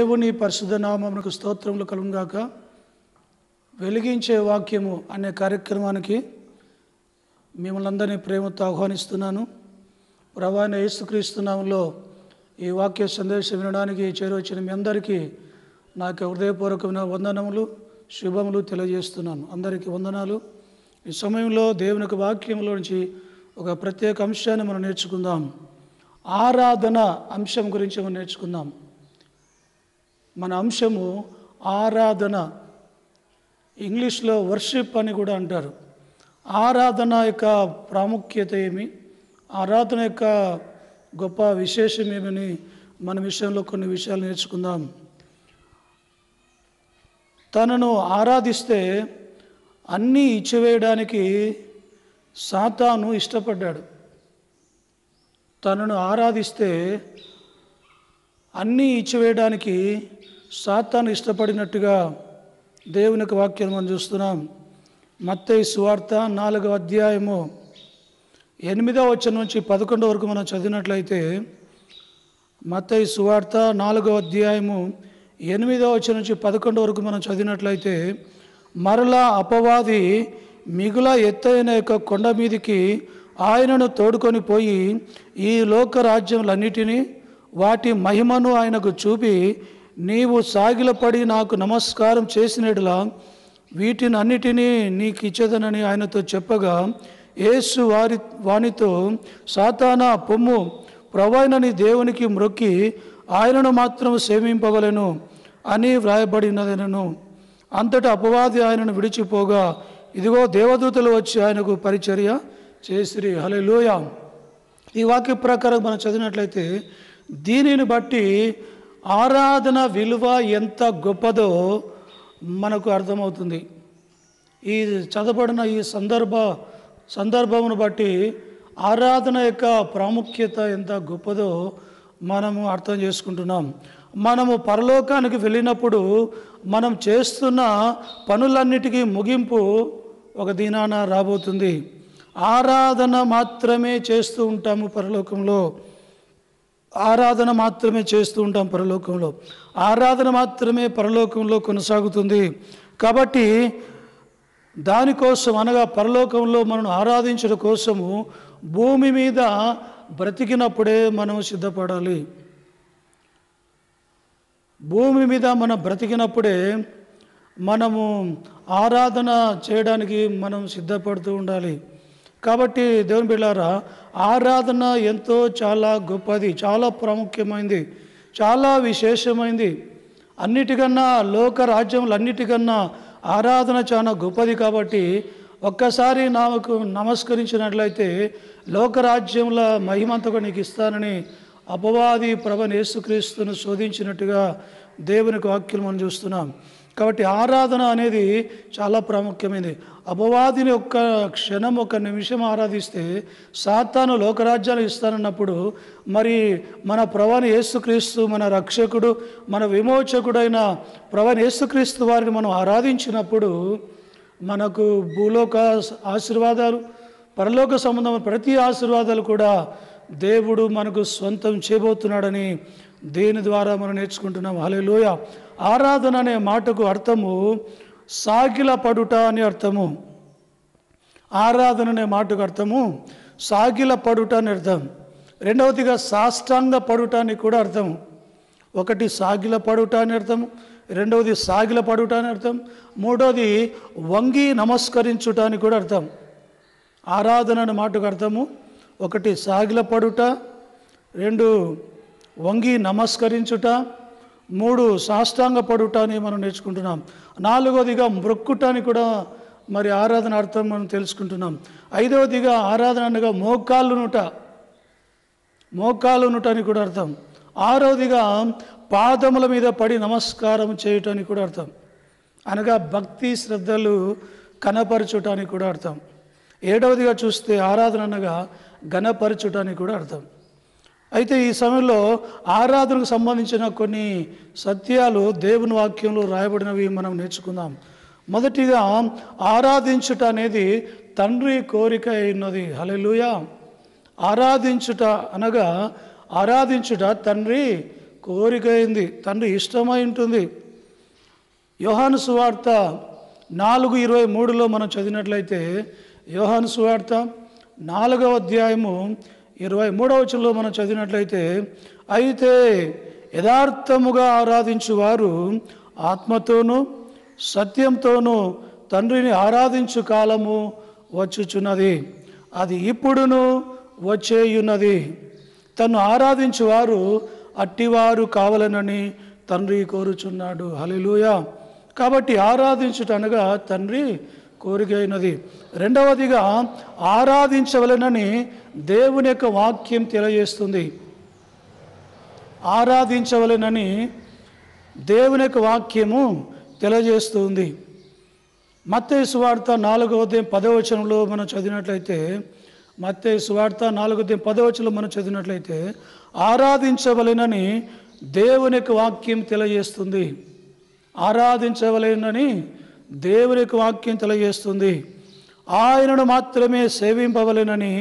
దేవుని పరిశుద్ధ నామమునకు స్తోత్రములు కలుగుగాక వెలిగించే వాక్యము అనే కార్యక్రమానికి మిమ్మల్ని అందరినీ ప్రేమతో ఆహ్వానిస్తున్నాను ప్రవాణ యేసుక్రీస్తునామంలో ఈ వాక్య సందేశం వినడానికి చేరవచ్చిన మీ అందరికీ నాకు హృదయపూర్వకమైన వందనములు శుభములు తెలియజేస్తున్నాను అందరికీ వందనాలు ఈ సమయంలో దేవుని యొక్క వాక్యంలో నుంచి ఒక ప్రత్యేక అంశాన్ని మనం నేర్చుకుందాం ఆరాధన అంశం గురించి మనం నేర్చుకుందాం మన అంశము ఆరాధన ఇంగ్లీష్లో వర్షిప్ అని కూడా అంటారు ఆరాధన యొక్క ప్రాముఖ్యత ఏమి ఆరాధన యొక్క గొప్ప విశేషం ఏమని మన విషయంలో కొన్ని విషయాలు నేర్చుకుందాం తనను ఆరాధిస్తే అన్నీ ఇచ్చివేయడానికి సాతాను ఇష్టపడ్డాడు తనను ఆరాధిస్తే అన్నీ ఇచ్చివేయడానికి సాతాను ఇష్టపడినట్టుగా దేవునికి వాక్యం మనం చూస్తున్నాం మత్తయి సువార్త నాలుగవ అధ్యాయము ఎనిమిదవ వచ్చిన నుంచి పదకొండు వరకు మనం చదివినట్లయితే మత్తయి సువార్త నాలుగవ అధ్యాయము ఎనిమిదవ వచ్చిన నుంచి పదకొండు వరకు మనం చదివినట్లయితే మరలా అపవాది మిగుల ఎత్తైన యొక్క కొండ మీదికి ఆయనను తోడుకొని పోయి ఈ లోక రాజ్యములన్నిటినీ వాటి మహిమను ఆయనకు చూపి నీవు సాగిలపడి నాకు నమస్కారం చేసినట్లా వీటిని అన్నిటినీ నీకు ఇచ్చేదనని ఆయనతో చెప్పగా యేసు వారి వానితో సాతానా పొమ్ము ప్రవైనని దేవునికి మ్రొక్కి ఆయనను మాత్రం సేవింపవలను అని వ్రాయబడినదనను అంతటా అపవాది ఆయనను విడిచిపోగా ఇదిగో దేవదూతలు వచ్చి ఆయనకు పరిచర్య చేసిరి హలే లోయ ఈ వాక్య ప్రకారం మనం చదివినట్లయితే దీనిని బట్టి ఆరాధన విలువ ఎంత గొప్పదో మనకు అర్థమవుతుంది ఈ చదవబడిన ఈ సందర్భ సందర్భమును బట్టి ఆరాధన యొక్క ప్రాముఖ్యత ఎంత గొప్పదో మనము అర్థం చేసుకుంటున్నాం మనము పరలోకానికి వెళ్ళినప్పుడు మనం చేస్తున్న పనులన్నిటికీ ముగింపు ఒక దినాన రాబోతుంది ఆరాధన మాత్రమే చేస్తూ ఉంటాము పరలోకంలో ఆరాధన మాత్రమే చేస్తూ ఉంటాం పరలోకంలో ఆరాధన మాత్రమే పరలోకంలో కొనసాగుతుంది కాబట్టి దానికోసం అనగా పరలోకంలో మనం ఆరాధించడం కోసము భూమి మీద బ్రతికినప్పుడే మనం సిద్ధపడాలి భూమి మీద మనం బ్రతికినప్పుడే మనము ఆరాధన చేయడానికి మనం సిద్ధపడుతూ ఉండాలి కాబట్టి దేవుని బిళ్ళారా ఆరాధన ఎంతో చాలా గొప్పది చాలా ప్రాముఖ్యమైంది చాలా విశేషమైంది అన్నిటికన్నా లోక అన్నిటికన్నా ఆరాధన చాలా గొప్పది కాబట్టి ఒక్కసారి నాకు నమస్కరించినట్లయితే లోకరాజ్యముల మహిమంతకు నీకు ఇస్తానని అపవాది ప్రభ నేసుక్రీస్తును శోధించినట్టుగా దేవునికి వాక్యం మనం చూస్తున్నాం కాబట్టి ఆరాధన అనేది చాలా ప్రాముఖ్యమైనది అపవాదిని ఒక్క క్షణం ఒక నిమిషం ఆరాధిస్తే సాతాను లోకరాజ్యాలు ఇస్తానన్నప్పుడు మరి మన ప్రవణ యేసుక్రీస్తు మన రక్షకుడు మన విమోచకుడైన ప్రవణ యేసుక్రీస్తు వారిని మనం ఆరాధించినప్పుడు మనకు భూలోక ఆశీర్వాదాలు పరలోక సంబంధం ప్రతి ఆశీర్వాదాలు కూడా దేవుడు మనకు సొంతం చేయబోతున్నాడని దేని ద్వారా మనం నేర్చుకుంటున్నాం హలే లోయ ఆరాధన అనే మాటకు అర్థము సాగిల పడుట అని అర్థము ఆరాధన అనే మాటకు అర్థము సాగిల పడుట అని అర్థం రెండవదిగా సాష్టాంగ పడుట అని కూడా అర్థం ఒకటి సాగిల పడుట అని అర్థం రెండవది సాగిల పడుట అని అర్థం మూడవది వంగి నమస్కరించుట అని కూడా అర్థం ఆరాధన అనే మాటకు అర్థము ఒకటి సాగిల పడుట రెండు వంగి నమస్కరించుట మూడు సాష్టాంగ పడుట అని మనం నేర్చుకుంటున్నాం నాలుగోదిగా మ్రొక్కుట అని కూడా మరి ఆరాధన అర్థం మనం తెలుసుకుంటున్నాం ఐదవదిగా ఆరాధన అనగా మోకాళ్ళునుట మోకాళ్ళునుట అని కూడా అర్థం ఆరవదిగా పాదముల మీద పడి నమస్కారం చేయటానికి కూడా అర్థం అనగా భక్తి శ్రద్ధలు కనపరచుటానికి కూడా అర్థం ఏడవదిగా చూస్తే ఆరాధన అనగా ఘనపరచుటానికి కూడా అర్థం అయితే ఈ సమయంలో ఆరాధనకు సంబంధించిన కొన్ని సత్యాలు దేవుని వాక్యంలో రాయబడినవి మనం నేర్చుకుందాం మొదటిగా ఆరాధించుట అనేది తండ్రి కోరిక అయినది హలెలుయా ఆరాధించుట అనగా ఆరాధించుట తండ్రి కోరిక అయింది తండ్రి ఇష్టమై ఉంటుంది యోహాను సువార్త నాలుగు ఇరవై మూడులో మనం చదివినట్లయితే యోహాను సువార్త నాలుగవ అధ్యాయము ఇరవై మూడవ చిల్లో మనం చదివినట్లయితే అయితే యథార్థముగా ఆరాధించువారు ఆత్మతోనూ సత్యంతోనూ తండ్రిని ఆరాధించు కాలము వచ్చుచున్నది అది ఇప్పుడును వచ్చేయున్నది తను ఆరాధించువారు అట్టివారు కావాలనని తండ్రి కోరుచున్నాడు హలిలుయ కాబట్టి ఆరాధించుట అనగా తండ్రి కోరిక అయినది రెండవదిగా ఆరాధించవలనని దేవుని యొక్క వాక్యం తెలియజేస్తుంది ఆరాధించవలనని దేవుని యొక్క వాక్యము తెలియజేస్తుంది మత్తే సువార్త నాలుగవ దేం పదవచనంలో మనం చదివినట్లయితే మత్తే సువార్త నాలుగవ దేం పదవచనంలో మనం చదివినట్లయితే ఆరాధించవలెనని దేవుని యొక్క వాక్యం తెలియజేస్తుంది ఆరాధించవలెనని దేవునికి వాక్యం తెలియజేస్తుంది ఆయనను మాత్రమే సేవింపవలనని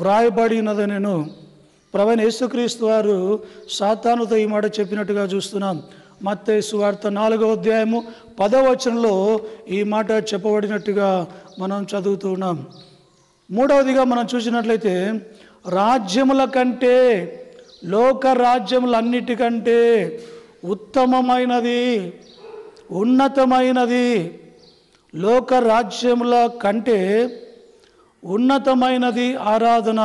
వ్రాయబడినది నేను ప్రవణ యేసుక్రీస్తు వారు సాతానుతో ఈ మాట చెప్పినట్టుగా చూస్తున్నాం మత్తేసు వార్త నాలుగో అధ్యాయము పదవచనంలో ఈ మాట చెప్పబడినట్టుగా మనం చదువుతున్నాం మూడవదిగా మనం చూసినట్లయితే రాజ్యముల కంటే లోక రాజ్యములన్నిటికంటే ఉత్తమమైనది ఉన్నతమైనది లోక రాజ్యముల కంటే ఉన్నతమైనది ఆరాధన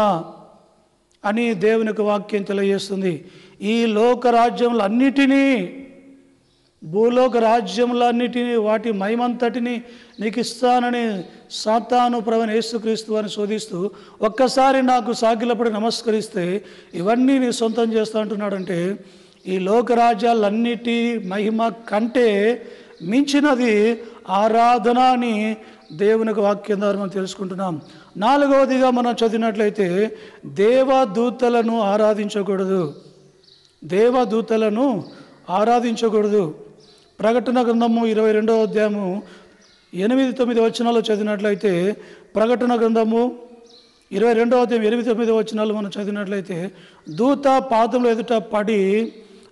అని దేవునికి వాక్యం తెలియజేస్తుంది ఈ లోక రాజ్యములన్నిటినీ భూలోక రాజ్యములన్నిటినీ వాటి మహిమంతటిని నీకు ఇస్తానని సాతాను ప్రవణ యేసుక్రీస్తు అని శోధిస్తూ ఒక్కసారి నాకు సాగిలపడి నమస్కరిస్తే ఇవన్నీ నీ సొంతం చేస్తా అంటున్నాడంటే ఈ లోకరాజ్యాలన్నిటి మహిమ కంటే మించినది ఆరాధన అని దేవునికి వాక్యం ద్వారా మనం తెలుసుకుంటున్నాం నాలుగవదిగా మనం చదివినట్లయితే దేవదూతలను ఆరాధించకూడదు దేవదూతలను ఆరాధించకూడదు ప్రకటన గ్రంథము ఇరవై రెండవ అధ్యాయము ఎనిమిది తొమ్మిది వచనాలు చదివినట్లయితే ప్రకటన గ్రంథము ఇరవై రెండవ అధ్యాయం ఎనిమిది తొమ్మిది వచనాలు మనం చదివినట్లయితే దూత పాదములు ఎదుట పడి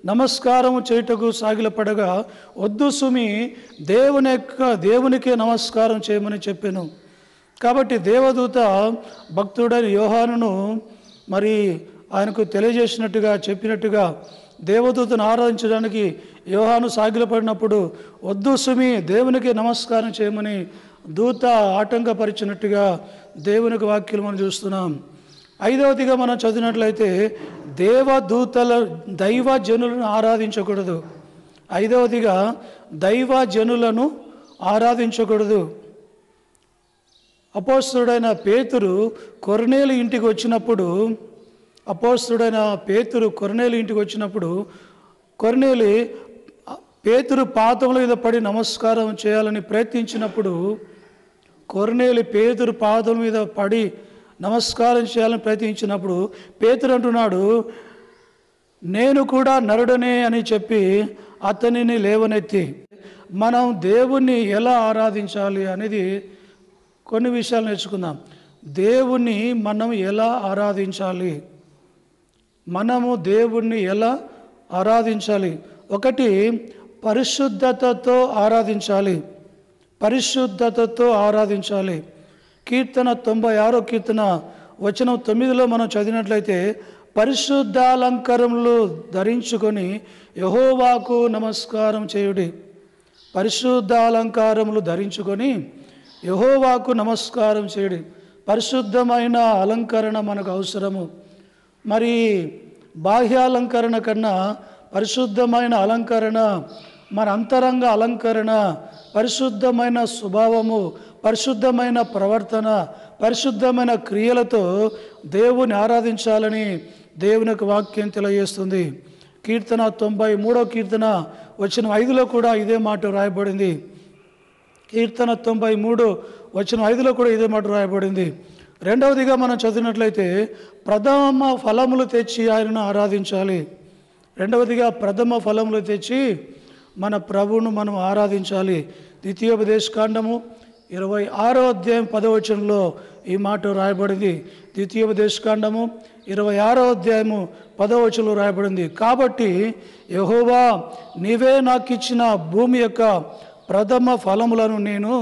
నమస్కారము చేయుటకు సాగిలపడగా వద్దు సుమి దేవుని యొక్క దేవునికే నమస్కారం చేయమని చెప్పాను కాబట్టి దేవదూత భక్తుడైన యోహానును మరి ఆయనకు తెలియజేసినట్టుగా చెప్పినట్టుగా దేవదూతను ఆరాధించడానికి యోహాను సాగిలపడినప్పుడు వద్దు సుమి దేవునికి నమస్కారం చేయమని దూత ఆటంకపరిచినట్టుగా దేవునికి వాక్యలు మనం చూస్తున్నాం ఐదవదిగా మనం చదివినట్లయితే దేవదూతల జనులను ఆరాధించకూడదు ఐదవదిగా దైవ జనులను ఆరాధించకూడదు అపోస్తుడైన పేతురు కొరనేలు ఇంటికి వచ్చినప్పుడు అపోస్తుడైన పేతురు కొరనేలు ఇంటికి వచ్చినప్పుడు కొరనేలి పేతురు పాదముల మీద పడి నమస్కారం చేయాలని ప్రయత్నించినప్పుడు కొరనేలి పేతురు పాదం మీద పడి నమస్కారం చేయాలని ప్రయత్నించినప్పుడు పేతురు అంటున్నాడు నేను కూడా నరుడనే అని చెప్పి అతనిని లేవనెత్తి మనం దేవుణ్ణి ఎలా ఆరాధించాలి అనేది కొన్ని విషయాలు నేర్చుకుందాం దేవుణ్ణి మనం ఎలా ఆరాధించాలి మనము దేవుణ్ణి ఎలా ఆరాధించాలి ఒకటి పరిశుద్ధతతో ఆరాధించాలి పరిశుద్ధతతో ఆరాధించాలి కీర్తన తొంభై ఆరో కీర్తన వచనం తొమ్మిదిలో మనం చదివినట్లయితే పరిశుద్ధాలంకరములు ధరించుకొని యహోవాకు నమస్కారం చేయుడి పరిశుద్ధాలంకారములు ధరించుకొని యహోవాకు నమస్కారం చేయుడి పరిశుద్ధమైన అలంకరణ మనకు అవసరము మరి బాహ్యాలంకరణ కన్నా పరిశుద్ధమైన అలంకరణ మన అంతరంగ అలంకరణ పరిశుద్ధమైన స్వభావము పరిశుద్ధమైన ప్రవర్తన పరిశుద్ధమైన క్రియలతో దేవుని ఆరాధించాలని దేవునికి వాక్యం తెలియజేస్తుంది కీర్తన తొంభై మూడో కీర్తన వచ్చిన ఐదులో కూడా ఇదే మాట రాయబడింది కీర్తన తొంభై మూడు వచ్చిన ఐదులో కూడా ఇదే మాట రాయబడింది రెండవదిగా మనం చదివినట్లయితే ప్రథమ ఫలములు తెచ్చి ఆయనను ఆరాధించాలి రెండవదిగా ప్రథమ ఫలములు తెచ్చి మన ప్రభువును మనం ఆరాధించాలి ద్వితీయోపదేశకాండము ఇరవై ఆరో అధ్యాయం పదవచనంలో ఈ మాట రాయబడింది దేశకాండము ఇరవై ఆరో అధ్యాయము పదవచనంలో రాయబడింది కాబట్టి యహోవా నీవే నాకు ఇచ్చిన భూమి యొక్క ప్రథమ ఫలములను నేను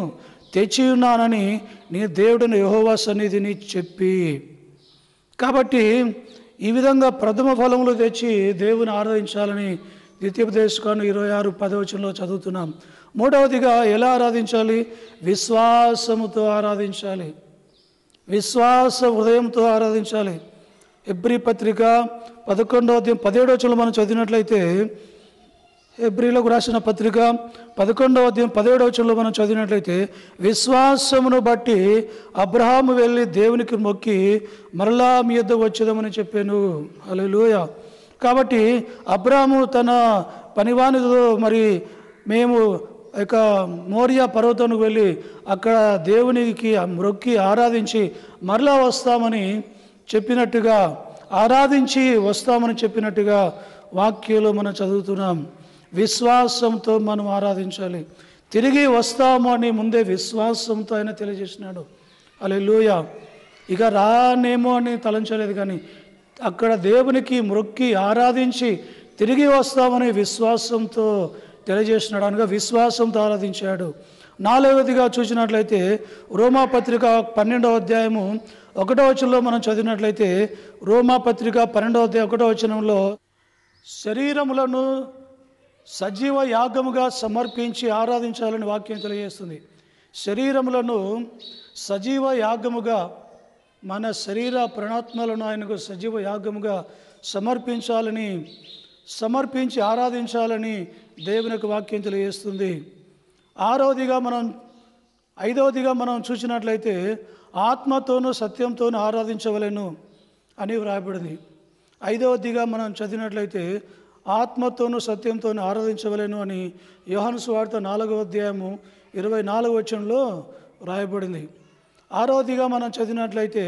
తెచ్చి ఉన్నానని నీ దేవుడిని యహోవా సన్నిధిని చెప్పి కాబట్టి ఈ విధంగా ప్రథమ ఫలములు తెచ్చి దేవుని ఆరాధించాలని ద్వితీయ ద్వితీయోపదేశకాండం ఇరవై ఆరు పదవచనంలో చదువుతున్నాం మూడవదిగా ఎలా ఆరాధించాలి విశ్వాసముతో ఆరాధించాలి విశ్వాస హృదయంతో ఆరాధించాలి ఎబ్రి పత్రిక పదకొండవ పదిహేడవ చలో మనం చదివినట్లయితే ఎబ్రిలకు రాసిన పత్రిక పదకొండవ అధ్యాయం పదిహేడవ చలో మనం చదివినట్లయితే విశ్వాసమును బట్టి అబ్రహాము వెళ్ళి దేవునికి మొక్కి మరలా మీ యొద్ద వచ్చేదామని చెప్పాను అలా కాబట్టి అబ్రహాము తన పనివానితో మరి మేము ఇక మోరియా పర్వతానికి వెళ్ళి అక్కడ దేవునికి మొక్కి ఆరాధించి మరలా వస్తామని చెప్పినట్టుగా ఆరాధించి వస్తామని చెప్పినట్టుగా వాక్యంలో మనం చదువుతున్నాం విశ్వాసంతో మనం ఆరాధించాలి తిరిగి వస్తాము అని ముందే విశ్వాసంతో ఆయన తెలియజేసినాడు అలెలుయ ఇక రానేమో అని తలంచలేదు కానీ అక్కడ దేవునికి మొక్కి ఆరాధించి తిరిగి వస్తామని విశ్వాసంతో తెలియజేస్తున్నాడు అనగా విశ్వాసంతో ఆరాధించాడు నాలుగవదిగా చూసినట్లయితే రోమాపత్రిక పన్నెండవ అధ్యాయము ఒకటో వచనంలో మనం చదివినట్లయితే రోమాపత్రిక పన్నెండవ అధ్యాయం ఒకటో వచనంలో శరీరములను సజీవ యాగముగా సమర్పించి ఆరాధించాలని వాక్యం తెలియజేస్తుంది శరీరములను సజీవ యాగముగా మన శరీర ప్రణాత్మలను ఆయనకు సజీవ యాగముగా సమర్పించాలని సమర్పించి ఆరాధించాలని దేవునికి వాక్యం తెలియజేస్తుంది ఆరవదిగా మనం ఐదవదిగా మనం చూసినట్లయితే ఆత్మతోనూ సత్యంతోనూ ఆరాధించవలను అని వ్రాయబడింది ఐదవదిగా మనం చదివినట్లయితే ఆత్మతోనూ సత్యంతోనూ ఆరాధించవలేను అని యోహన్సు స్వార్థ నాలుగవ అధ్యాయము ఇరవై నాలుగవ వచనంలో వ్రాయబడింది ఆరవదిగా మనం చదివినట్లయితే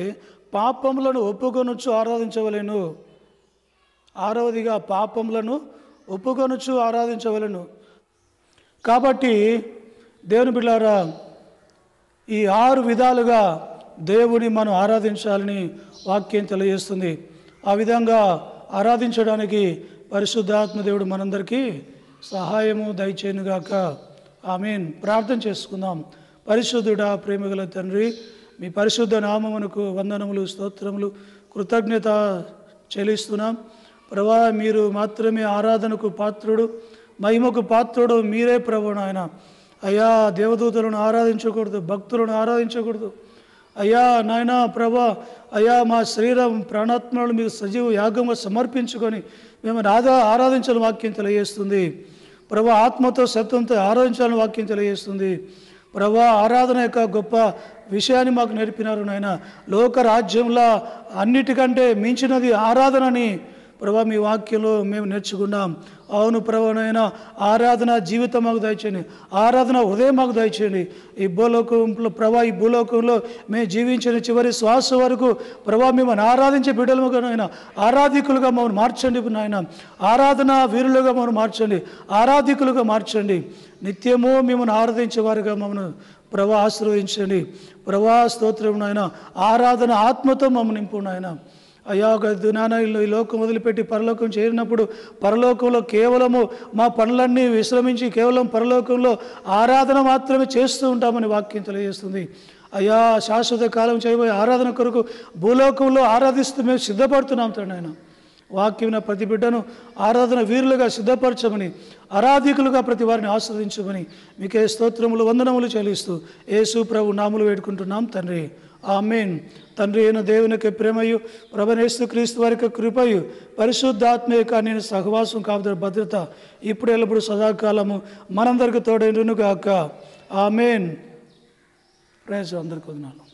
పాపములను ఒప్పుకొనొచ్చు ఆరాధించవలేను ఆరవదిగా పాపములను ఒప్పుకొనుచు ఆరాధించవలను కాబట్టి దేవుని బిడ్డారా ఈ ఆరు విధాలుగా దేవుని మనం ఆరాధించాలని వాక్యం తెలియజేస్తుంది ఆ విధంగా ఆరాధించడానికి పరిశుద్ధాత్మ దేవుడు మనందరికీ సహాయము దయచేయనుగాక మీన్ ప్రార్థన చేసుకుందాం పరిశుద్ధుడా ప్రేమగల తండ్రి మీ పరిశుద్ధ నామమునకు వందనములు స్తోత్రములు కృతజ్ఞత చెల్లిస్తున్నాం ప్రభా మీరు మాత్రమే ఆరాధనకు పాత్రుడు మహిమకు పాత్రుడు మీరే ప్రభు నాయన అయ్యా దేవదూతలను ఆరాధించకూడదు భక్తులను ఆరాధించకూడదు అయ్యా నాయన ప్రభా అయ్యా మా శరీరం ప్రాణాత్మలను మీకు సజీవ యాగంగా సమర్పించుకొని మేము రాధా ఆరాధించాలని వాక్యం తెలియజేస్తుంది ప్రభా ఆత్మతో సత్వంతో ఆరాధించాలని వాక్యం తెలియజేస్తుంది ప్రభా ఆరాధన యొక్క గొప్ప విషయాన్ని మాకు నేర్పినారు నాయన లోక రాజ్యంలో అన్నిటికంటే మించినది ఆరాధనని ప్రభా మీ వాక్యంలో మేము నేర్చుకున్నాం అవును ప్రభునైనా ఆరాధన జీవితం మాకు దయచేయండి ఆరాధన హృదయం మాకు దయచేయండి ఈ భూలోకంలో ప్రభా ఈ భూలోకంలో మేము జీవించిన చివరి శ్వాస వరకు ప్రభా మిమ్మల్ని ఆరాధించే బిడ్డలుగా నాయన ఆరాధికులుగా మమ్మల్ని మార్చండి నాయన ఆరాధన వీరులుగా మమ్మల్ని మార్చండి ఆరాధికులుగా మార్చండి నిత్యము మిమ్మల్ని ఆరాధించే వారిగా మమ్మల్ని ప్రభా ఆశ్రవదించండి ప్రభా స్తోత్రం నాయన ఆరాధన ఆత్మతో మమ్మల్ని నింపు నాయన అయ్యా దునాన ఈ లోకం వదిలిపెట్టి పరలోకం చేరినప్పుడు పరలోకంలో కేవలము మా పనులన్నీ విశ్రమించి కేవలం పరలోకంలో ఆరాధన మాత్రమే చేస్తూ ఉంటామని వాక్యం తెలియజేస్తుంది అయ్యా శాశ్వత కాలం చేయబోయే ఆరాధన కొరకు భూలోకంలో ఆరాధిస్తూ మేము సిద్ధపడుతున్నాం తండ్రి ఆయన వాక్యమైన ప్రతి బిడ్డను ఆరాధన వీరులుగా సిద్ధపరచమని ఆరాధికులుగా ప్రతి వారిని ఆస్వాదించమని మీకే స్తోత్రములు వందనములు చెల్లిస్తూ యేసు ప్రభు నాములు వేడుకుంటున్నాం తండ్రి ఆమెన్ తండ్రి అయిన దేవునికి ప్రేమయు ప్రభనేస్తు క్రీస్తు వారికి కృపయు పరిశుద్ధాత్మే నేను సహవాసం కాపుతున్న భద్రత ఇప్పుడు ఎల్లప్పుడు సదాకాలము మనందరికి తోడైనగాక ఆమెన్ ప్రేజ్ అందరికీ వదనాలు